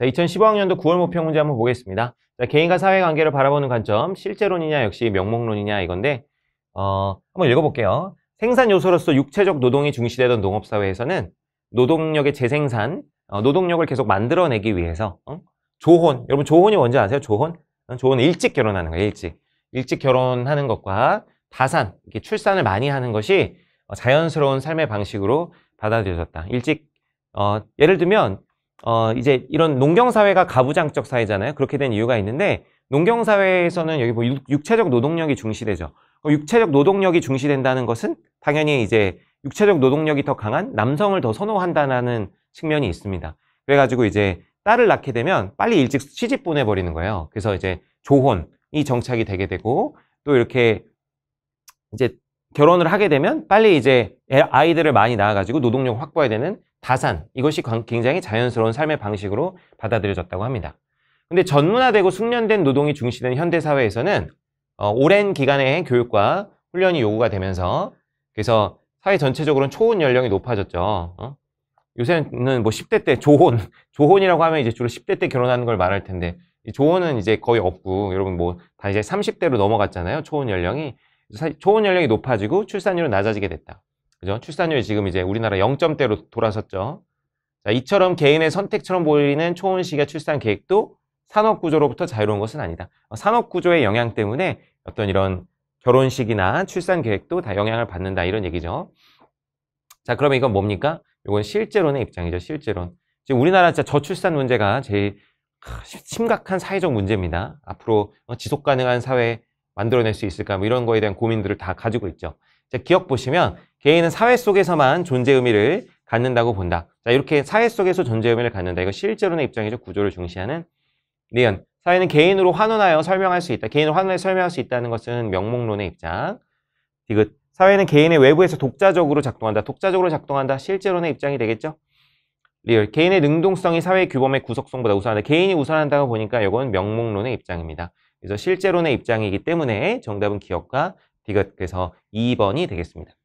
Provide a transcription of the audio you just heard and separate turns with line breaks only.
자, 2015학년도 9월 모평 문제 한번 보겠습니다. 자, 개인과 사회관계를 바라보는 관점, 실제론이냐 역시 명목론이냐 이건데 어, 한번 읽어볼게요. 생산 요소로서 육체적 노동이 중시되던 농업사회에서는 노동력의 재생산, 어, 노동력을 계속 만들어내기 위해서 어? 조혼, 여러분 조혼이 뭔지 아세요? 조혼? 조혼은 일찍 결혼하는 거예요, 일찍. 일찍 결혼하는 것과 다산, 이렇게 출산을 많이 하는 것이 어, 자연스러운 삶의 방식으로 받아들여졌다. 일찍, 어, 예를 들면 어, 이제 이런 농경사회가 가부장적 사회잖아요. 그렇게 된 이유가 있는데, 농경사회에서는 여기 뭐 육, 체적 노동력이 중시되죠. 육체적 노동력이 중시된다는 것은 당연히 이제 육체적 노동력이 더 강한 남성을 더 선호한다는 측면이 있습니다. 그래가지고 이제 딸을 낳게 되면 빨리 일찍 시집 보내버리는 거예요. 그래서 이제 조혼이 정착이 되게 되고, 또 이렇게 이제 결혼을 하게 되면 빨리 이제 아이들을 많이 낳아가지고 노동력 확보해야 되는 다산 이것이 굉장히 자연스러운 삶의 방식으로 받아들여졌다고 합니다. 근데 전문화되고 숙련된 노동이 중시된 현대 사회에서는 어, 오랜 기간의 교육과 훈련이 요구가 되면서 그래서 사회 전체적으로는 초혼 연령이 높아졌죠. 어? 요새는 뭐 10대 때 조혼, 조혼이라고 하면 이제 주로 10대 때 결혼하는 걸 말할 텐데 조혼은 이제 거의 없고 여러분 뭐 다 이제 30대로 넘어갔잖아요. 초혼 연령이 초혼 연령이 높아지고 출산율은 낮아지게 됐다. 그죠? 출산율이 지금 이제 우리나라 0점대로 돌아섰죠. 자, 이처럼 개인의 선택처럼 보이는 초혼시기 출산 계획도 산업 구조로부터 자유로운 것은 아니다. 어, 산업 구조의 영향 때문에 어떤 이런 결혼식이나 출산 계획도 다 영향을 받는다 이런 얘기죠. 자, 그러면 이건 뭡니까? 이건 실제론의 입장이죠. 실제론. 지금 우리나라 진짜 저출산 문제가 제일 심각한 사회적 문제입니다. 앞으로 어, 지속 가능한 사회 만들어낼 수 있을까? 뭐 이런 거에 대한 고민들을 다 가지고 있죠. 자, 기억 보시면 개인은 사회 속에서만 존재 의미를 갖는다고 본다. 자, 이렇게 사회 속에서 존재 의미를 갖는다. 이거 실제로는 입장이죠 구조를 중시하는 리언. 사회는 개인으로 환원하여 설명할 수 있다. 개인으로 환원하여 설명할 수 있다는 것은 명목론의 입장. 디귿. 사회는 개인의 외부에서 독자적으로 작동한다. 독자적으로 작동한다. 실제로는 입장이 되겠죠? 리얼. 개인의 능동성이 사회 규범의 구속성보다 우선한다. 개인이 우선한다고 보니까 이건 명목론의 입장입니다. 그래서 실제론의 입장이기 때문에 정답은 기억과 이것께서 2번이 되겠습니다.